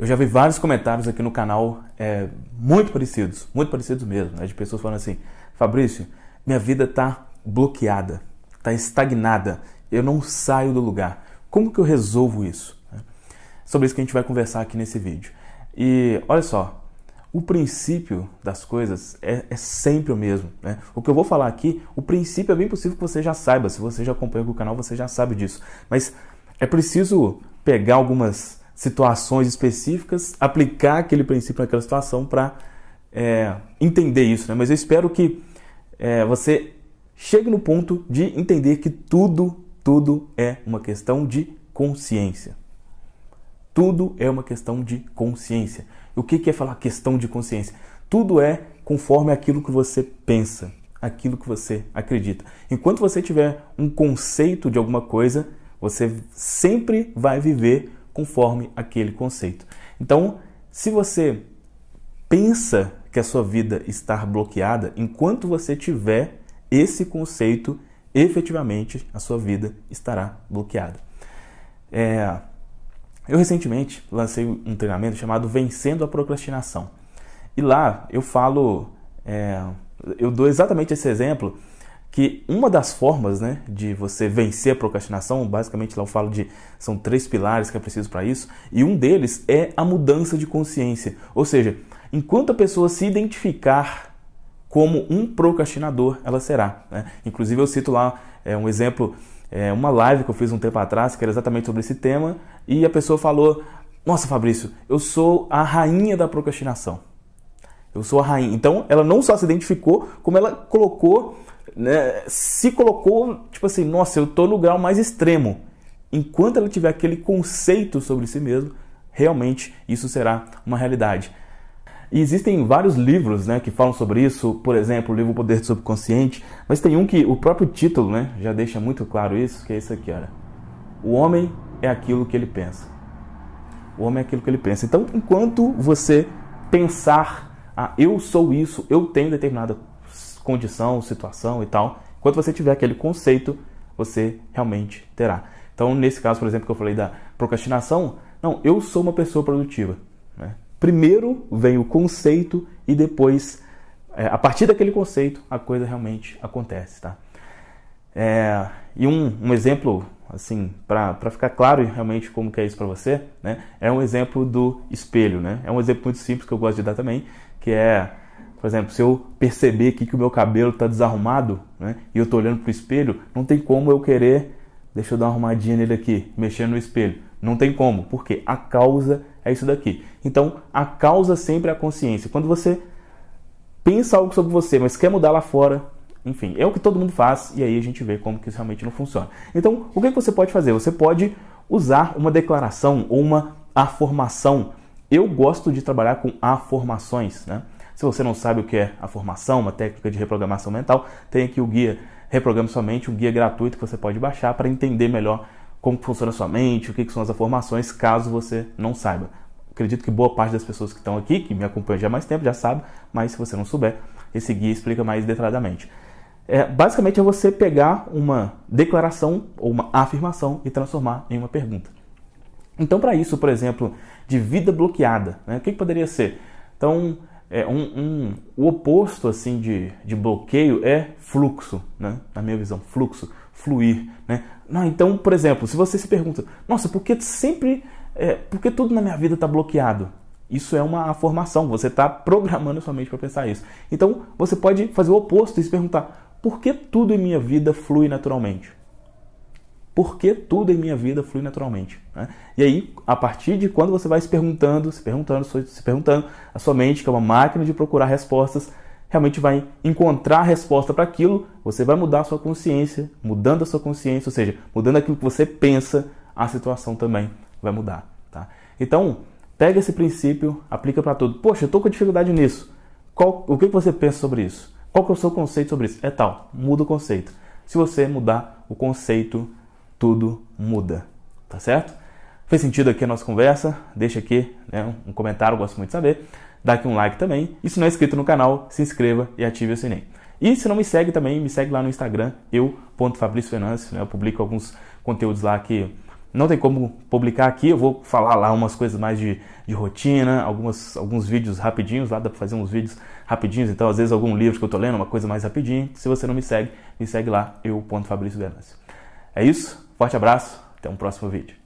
Eu já vi vários comentários aqui no canal é, muito parecidos, muito parecidos mesmo, né? de pessoas falando assim: Fabrício, minha vida está bloqueada, está estagnada, eu não saio do lugar. Como que eu resolvo isso? Né? Sobre isso que a gente vai conversar aqui nesse vídeo. E olha só, o princípio das coisas é, é sempre o mesmo. Né? O que eu vou falar aqui, o princípio é bem possível que você já saiba. Se você já acompanha o canal, você já sabe disso. Mas é preciso pegar algumas situações específicas, aplicar aquele princípio naquela situação para é, entender isso. Né? Mas eu espero que é, você chegue no ponto de entender que tudo, tudo é uma questão de consciência. Tudo é uma questão de consciência. O que, que é falar questão de consciência? Tudo é conforme aquilo que você pensa, aquilo que você acredita. Enquanto você tiver um conceito de alguma coisa, você sempre vai viver conforme aquele conceito. Então, se você pensa que a sua vida está bloqueada, enquanto você tiver esse conceito, efetivamente a sua vida estará bloqueada. É... Eu recentemente lancei um treinamento chamado Vencendo a Procrastinação. E lá eu falo, é... eu dou exatamente esse exemplo que uma das formas né, de você vencer a procrastinação, basicamente lá eu falo de são três pilares que é preciso para isso, e um deles é a mudança de consciência. Ou seja, enquanto a pessoa se identificar como um procrastinador, ela será. Né? Inclusive eu cito lá é, um exemplo, é, uma live que eu fiz um tempo atrás, que era exatamente sobre esse tema, e a pessoa falou, nossa Fabrício, eu sou a rainha da procrastinação. Eu sou a rainha. Então, ela não só se identificou, como ela colocou né, se colocou, tipo assim, nossa, eu estou no grau mais extremo. Enquanto ela tiver aquele conceito sobre si mesmo, realmente isso será uma realidade. E existem vários livros né, que falam sobre isso, por exemplo, o livro Poder do Subconsciente, mas tem um que o próprio título né, já deixa muito claro isso, que é isso aqui, olha. O homem é aquilo que ele pensa. O homem é aquilo que ele pensa. Então, enquanto você pensar, ah, eu sou isso, eu tenho determinada condição, situação e tal. Enquanto você tiver aquele conceito, você realmente terá. Então, nesse caso, por exemplo, que eu falei da procrastinação, não, eu sou uma pessoa produtiva. Né? Primeiro vem o conceito e depois, é, a partir daquele conceito, a coisa realmente acontece, tá? É, e um, um exemplo, assim, para ficar claro realmente como que é isso para você, né? É um exemplo do espelho, né? É um exemplo muito simples que eu gosto de dar também, que é por exemplo, se eu perceber aqui que o meu cabelo está desarrumado, né, e eu estou olhando para o espelho, não tem como eu querer, deixa eu dar uma arrumadinha nele aqui, mexendo no espelho. Não tem como, porque a causa é isso daqui. Então, a causa sempre é a consciência. Quando você pensa algo sobre você, mas quer mudar lá fora, enfim, é o que todo mundo faz e aí a gente vê como que isso realmente não funciona. Então, o que, é que você pode fazer? Você pode usar uma declaração ou uma afirmação. Eu gosto de trabalhar com afirmações, né? Se você não sabe o que é a formação, uma técnica de reprogramação mental, tem aqui o guia reprograma Sua Mente, um guia gratuito que você pode baixar para entender melhor como funciona a sua mente, o que, são as afirmações, caso você não saiba. Acredito que boa parte das pessoas que estão aqui, que me acompanham já há mais tempo, já sabe, mas se você não souber, esse guia explica mais detalhadamente. É, basicamente é você pegar uma declaração ou uma afirmação e transformar em uma pergunta. Então, para isso, por exemplo, de vida bloqueada, né, o que, que poderia ser? Então, é um, um, o oposto assim de, de bloqueio é fluxo, né? na minha visão, fluxo, fluir. Né? Não, então, por exemplo, se você se pergunta, nossa, por que sempre, é, por que tudo na minha vida está bloqueado? Isso é uma formação, você está programando sua mente para pensar isso. Então, você pode fazer o oposto e se perguntar, por que tudo em minha vida flui naturalmente? porque tudo em minha vida flui naturalmente. Né? E aí, a partir de quando você vai se perguntando, se perguntando, se perguntando, a sua mente, que é uma máquina de procurar respostas, realmente vai encontrar a resposta para aquilo, você vai mudar a sua consciência, mudando a sua consciência, ou seja, mudando aquilo que você pensa, a situação também vai mudar. Tá? Então, pega esse princípio, aplica para tudo. Poxa, eu estou com dificuldade nisso. Qual, o que você pensa sobre isso? Qual que é o seu conceito sobre isso? É tal, muda o conceito. Se você mudar o conceito tudo muda, tá certo? Fez sentido aqui a nossa conversa? Deixa aqui né, um comentário, gosto muito de saber. Dá aqui um like também. E se não é inscrito no canal, se inscreva e ative o sininho. E se não me segue também, me segue lá no Instagram, eu.fabriciofinances. Né? Eu publico alguns conteúdos lá que não tem como publicar aqui. Eu vou falar lá umas coisas mais de, de rotina, algumas, alguns vídeos rapidinhos. Lá dá para fazer uns vídeos rapidinhos. Então, às vezes, algum livro que eu estou lendo, uma coisa mais rapidinho. Se você não me segue, me segue lá, eu.fabriciofinances. É isso? Forte abraço, até um próximo vídeo.